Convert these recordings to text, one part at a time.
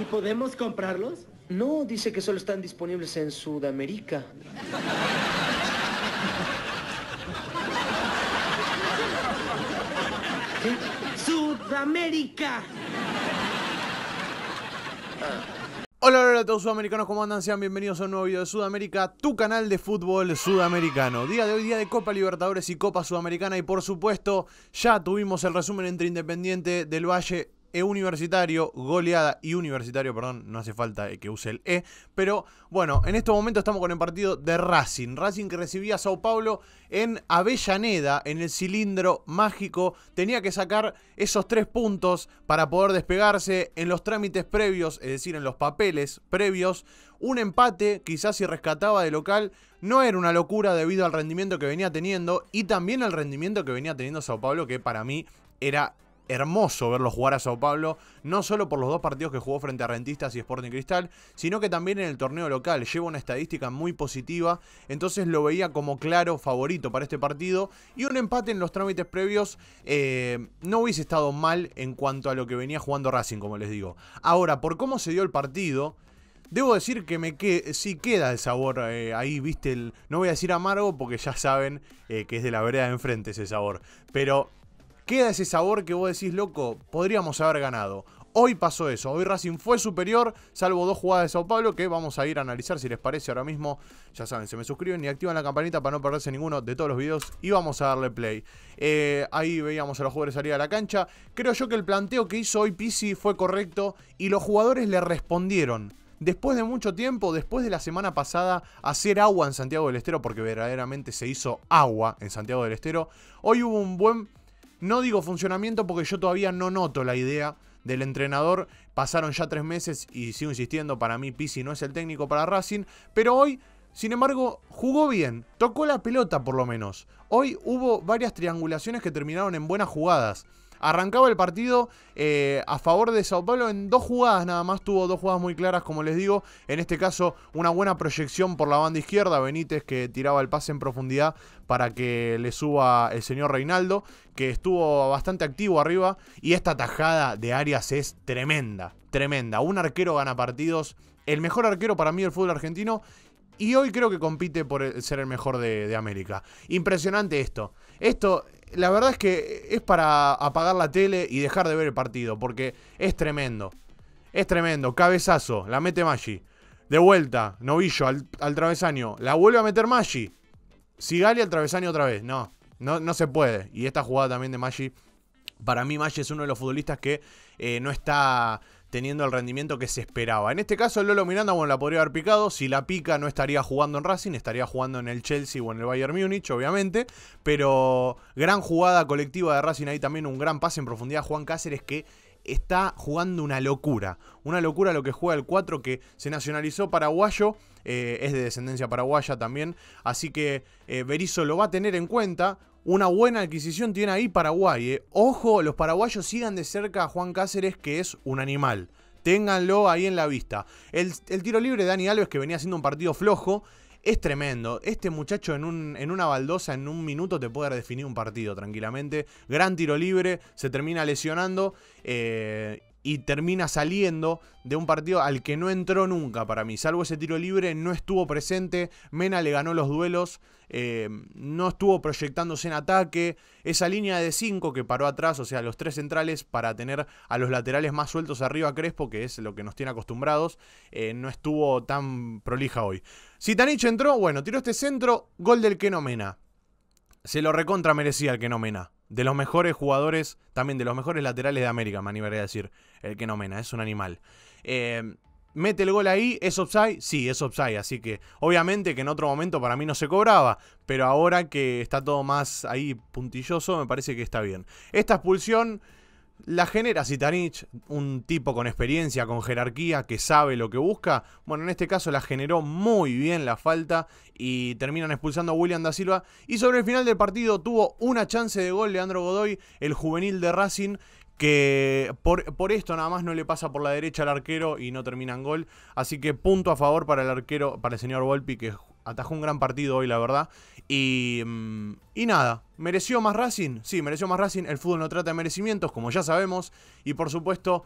¿Y podemos comprarlos? No, dice que solo están disponibles en Sudamérica. ¡Sudamérica! Ah. Hola, hola a todos sudamericanos, ¿cómo andan? Sean bienvenidos a un nuevo video de Sudamérica, tu canal de fútbol sudamericano. Día de hoy, día de Copa Libertadores y Copa Sudamericana y por supuesto ya tuvimos el resumen entre Independiente del Valle e Universitario, goleada y Universitario, perdón, no hace falta eh, que use el E. Pero bueno, en estos momentos estamos con el partido de Racing. Racing que recibía a Sao Paulo en Avellaneda, en el cilindro mágico. Tenía que sacar esos tres puntos para poder despegarse en los trámites previos, es decir, en los papeles previos. Un empate, quizás si rescataba de local, no era una locura debido al rendimiento que venía teniendo y también al rendimiento que venía teniendo Sao Paulo, que para mí era hermoso verlo jugar a Sao Paulo, no solo por los dos partidos que jugó frente a Rentistas y Sporting Cristal, sino que también en el torneo local. Lleva una estadística muy positiva, entonces lo veía como claro favorito para este partido. Y un empate en los trámites previos eh, no hubiese estado mal en cuanto a lo que venía jugando Racing, como les digo. Ahora, por cómo se dio el partido, Debo decir que me que sí queda el sabor eh, ahí, viste, el, no voy a decir amargo porque ya saben eh, que es de la vereda de enfrente ese sabor, pero queda ese sabor que vos decís, loco, podríamos haber ganado. Hoy pasó eso, hoy Racing fue superior, salvo dos jugadas de Sao Paulo que vamos a ir a analizar si les parece ahora mismo. Ya saben, se me suscriben y activan la campanita para no perderse ninguno de todos los videos y vamos a darle play. Eh, ahí veíamos a los jugadores salir a la cancha. Creo yo que el planteo que hizo hoy Pisi fue correcto y los jugadores le respondieron después de mucho tiempo, después de la semana pasada, hacer agua en Santiago del Estero, porque verdaderamente se hizo agua en Santiago del Estero, hoy hubo un buen no digo funcionamiento porque yo todavía no noto la idea del entrenador. Pasaron ya tres meses y sigo insistiendo, para mí Pisi no es el técnico para Racing, pero hoy sin embargo, jugó bien, tocó la pelota por lo menos. Hoy hubo varias triangulaciones que terminaron en buenas jugadas. Arrancaba el partido eh, a favor de Sao Paulo en dos jugadas nada más, tuvo dos jugadas muy claras, como les digo. En este caso, una buena proyección por la banda izquierda, Benítez que tiraba el pase en profundidad para que le suba el señor Reinaldo, que estuvo bastante activo arriba. Y esta tajada de Arias es tremenda, tremenda. Un arquero gana partidos, el mejor arquero para mí del fútbol argentino. Y hoy creo que compite por ser el mejor de América. Impresionante esto. Esto la verdad es que es para apagar la tele y dejar de ver el partido, porque es tremendo. Es tremendo. Cabezazo, la mete Maggi. De vuelta, novillo al, al travesaño. La vuelve a meter Maggi. Sigali al travesaño otra vez. No, no, no se puede. Y esta jugada también de Maggi. Para mí Maggi es uno de los futbolistas que eh, no está teniendo el rendimiento que se esperaba. En este caso, Lolo Miranda, bueno, la podría haber picado. Si la pica, no estaría jugando en Racing, estaría jugando en el Chelsea o en el Bayern Múnich, obviamente. Pero gran jugada colectiva de Racing ahí también, un gran pase en profundidad. Juan Cáceres que está jugando una locura. Una locura lo que juega el 4 que se nacionalizó paraguayo. Eh, es de descendencia paraguaya también. Así que eh, Berizzo lo va a tener en cuenta una buena adquisición tiene ahí Paraguay. Eh. Ojo, los paraguayos sigan de cerca a Juan Cáceres, que es un animal. Ténganlo ahí en la vista. El, tiro libre de Dani Alves, que venía haciendo un partido flojo, es tremendo. Este muchacho en, en una baldosa, en un minuto, te puede definir un partido tranquilamente. Gran tiro libre, se termina lesionando. Eh, y termina saliendo de un partido al que no entró nunca para mí. Salvo ese tiro libre, no estuvo presente. Mena le ganó los duelos, eh, no estuvo proyectándose en ataque. Esa línea de 5 que paró atrás, o sea, los tres centrales para tener a los laterales más sueltos arriba a Crespo, que es lo que nos tiene acostumbrados, eh, no estuvo tan prolija hoy. Si Tanich entró, bueno, tiró este centro, gol del que no Mena se lo recontra merecía el que no mena. De los mejores jugadores, también de los mejores laterales de América, me animaría a decir. El que no mena, es un animal. Em, mete el gol ahí, ¿es offside? Sí, es offside, así que obviamente que en otro momento para mí no se cobraba, pero ahora que está todo más ahí puntilloso, me parece que está bien. Esta expulsión la genera Sitanich, un tipo con experiencia, con jerarquía, que sabe lo que busca. Bueno, en este caso la generó muy bien la falta y terminan expulsando a William da Silva. Y sobre el final del partido tuvo una chance de gol Leandro Godoy, el juvenil de Racing, que por, esto nada más no le pasa por la derecha al arquero y no terminan gol. Así que punto a favor para el arquero, para el señor Volpi, que atajó un gran partido hoy, la verdad. Y, mm, y nada, ¿mereció más Racing? Sí, mereció más Racing. El fútbol no trata de merecimientos, como ya sabemos. Y por supuesto,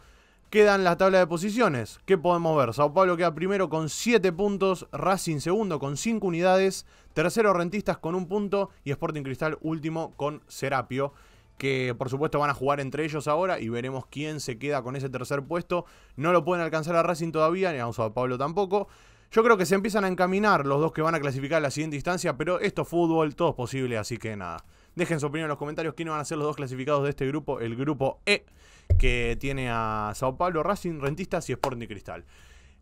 quedan las tablas de posiciones. ¿Qué podemos ver? Sao Paulo queda primero con 7 puntos, Racing segundo con 5 unidades, tercero Rentistas con un punto y Sporting Cristal último con Serapio. Que por supuesto van a jugar entre ellos ahora y veremos quién se queda con ese tercer puesto. No lo pueden alcanzar a Racing todavía, ni a Sao Paulo tampoco. Yo creo que se empiezan a encaminar los dos que van a clasificar a la siguiente instancia, pero esto es fútbol, todo es posible, así que nada. Dejen su opinión en los comentarios quiénes van a ser los dos clasificados de este grupo, el grupo E, que tiene a Sao Paulo, Racing, Rentistas y Sporting Cristal.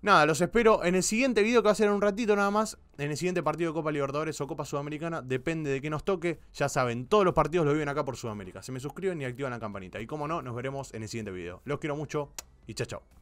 Nada, los espero en el siguiente video que va a ser en un ratito nada más, en el siguiente partido de Copa Libertadores o Copa Sudamericana, depende de qué nos toque. Ya saben, todos los partidos lo viven acá por Sudamérica. Se me suscriben y activan la campanita. Y como no, nos veremos en el siguiente video. Los quiero mucho y chao chao.